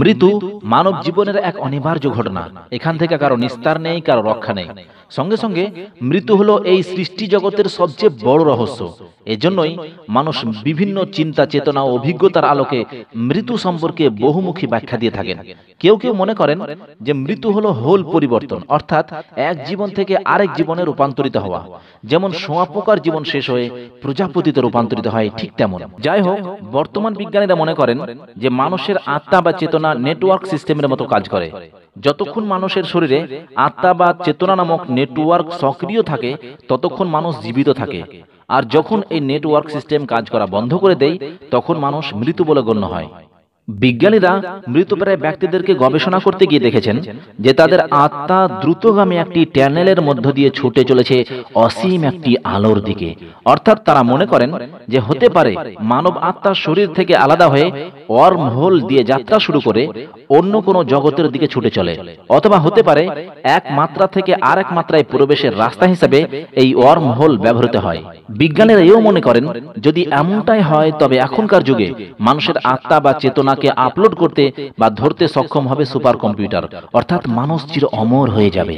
মৃত্যু মানব জীবনের এক অনিবার্য ঘটনা এখান থেকে কারো নিস্তার নেই কারো রক্ষা নেই সঙ্গে সঙ্গে মৃত্যু হলো এই সৃষ্টি জগতের সবচেয়ে বড় রহস্য এজন্যই মানুষ বিভিন্ন চিন্তা চেতনা ও অভিজ্ঞতার আলোকে মৃত্যু সম্পর্কে বহুমুখী ব্যাখ্যা দিয়ে থাকেন কেউ কেউ মনে করেন যে মৃত্যু হলো হোল পরিবর্তন অর্থাৎ এক জীবন থেকে আরেক জীবনে রূপান্তরিত হওয়া যেমন সোয়াপোকার জীবন শেষ হয়ে প্রজাপতিতে রূপান্তরিত হয় ঠিক তেমন যাই হোক বর্তমান বিজ্ঞানীরা মনে করেন যে মানুষের আত্মা বা চেতনা নেটওয়ার্ক সিস্টেমের মতো কাজ করে যতক্ষণ মানুষের শরীরে আত্মা বা চেতনা নামক নেটওয়ার্ক সক্রিয় থাকে ততক্ষণ মানুষ জীবিত থাকে আর যখন এই নেটওয়ার্ক সিস্টেম কাজ করা বন্ধ করে দেয় তখন মানুষ মৃত বলে গণ্য হয় বিজ্ঞানীরা মৃতপ্রায় ব্যক্তিদেরকে গবেষণা করতে গিয়ে দেখেছেন যে তাদের আত্মা দ্রুতগামী একটি ট্যানেলের মধ্য দিয়ে ছুটে চলেছে অসীম একটি আলোর দিকে অর্থাৎ তারা মনে করেন যে হতে পারে মানব আত্মার শরীর থেকে আলাদা হয়ে ওয়ার্ম হোল দিয়ে যাত্রা শুরু করে অন্য কোনো জগতের দিকে ছুটে চলে অথবা হতে পারে এক মাত্রা থেকে আর এক মাত্রায় প্রবেশের রাস্তা হিসেবে এই ওয়ার্ম হোল ব্যবহৃত হয় বিজ্ঞানীরা এও মনে করেন যদি এমনটাই হয় তবে এখনকার যুগে মানুষের আত্মা বা চেতনাকে আপলোড করতে বা ধরতে সক্ষম হবে সুপার কম্পিউটার অর্থাৎ মানুষ চির অমর হয়ে যাবে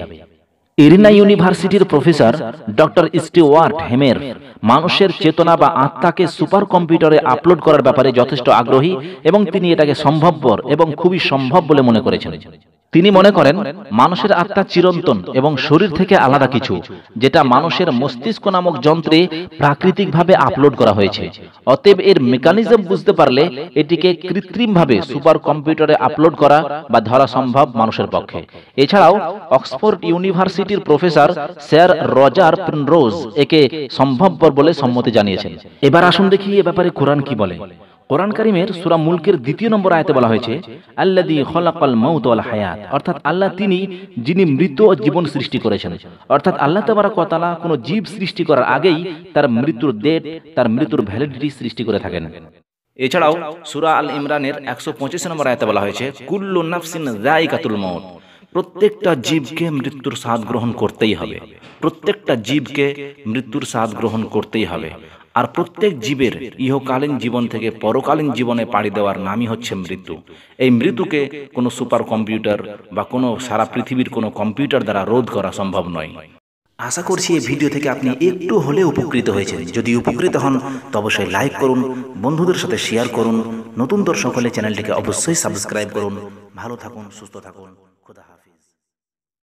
এরিনা ইউনিভার্সিটির প্রফেসর ডক্টর স্টিওয়ার্ট হেমের মানুষের চেতনা বা আত্মাকে সুপার কম্পিউটারে আপলোড করার ব্যাপারে যথেষ্ট আগ্রহী এবং তিনি এটাকে সম্ভবপর এবং খুবই সম্ভব বলে মনে করেছেন তিনি মনে করেন মানুষের আত্মা চিরন্তন এবং শরীর থেকে আলাদা কিছু যেটা মানুষের মস্তিষ্ক নামক যন্ত্রে প্রাকৃতিকভাবে আপলোড করা হয়েছে অতএব এর মেকানিজম বুঝতে পারলে এটিকে কৃত্রিমভাবে সুপার কম্পিউটারে আপলোড করা বা ধরা সম্ভব মানুষের পক্ষে এছাড়াও অক্সফোর্ড ইউনিভার্সিটির প্রফেসর স্যার রজার প্রিনরোজ একে সম্ভবপর বলে সম্মতি জানিয়েছেন এবার আসুন দেখি এ ব্যাপারে কোরআন কি বলে কোরআন কারিমের সুরা মুলকের দ্বিতীয় নম্বর আয়তে বলা হয়েছে আল্লাদি খলাকাল মৌত আল হায়াত অর্থাৎ আল্লাহ তিনি যিনি মৃত ও জীবন সৃষ্টি করেছেন অর্থাৎ আল্লাহ তাবারা কতালা কোনো জীব সৃষ্টি করার আগেই তার মৃত্যুর ডেট তার মৃত্যুর ভ্যালিডিটি সৃষ্টি করে থাকেন এছাড়াও সুরা আল ইমরানের একশো পঁচিশ নম্বর আয়তে বলা হয়েছে কুল্লু নাফসিন জায়গাতুল মৌত প্রত্যেকটা জীবকে মৃত্যুর স্বাদ গ্রহণ করতেই হবে প্রত্যেকটা জীবকে মৃত্যুর স্বাদ গ্রহণ করতেই হবে আর প্রত্যেক জীবের ইহকালীন জীবন থেকে পরকালীন জীবনে পাড়ি দেওয়ার নামই হচ্ছে মৃত্যু এই মৃত্যুকে কোনো সুপার কম্পিউটার বা কোনো সারা পৃথিবীর কোনো কম্পিউটার দ্বারা রোধ করা সম্ভব নয় আশা করছি এই ভিডিও থেকে আপনি একটু হলে উপকৃত হয়েছেন যদি উপকৃত হন তো অবশ্যই লাইক করুন বন্ধুদের সাথে শেয়ার করুন নতুন দর্শক হলে চ্যানেলটিকে অবশ্যই সাবস্ক্রাইব করুন ভালো থাকুন সুস্থ থাকুন খুদা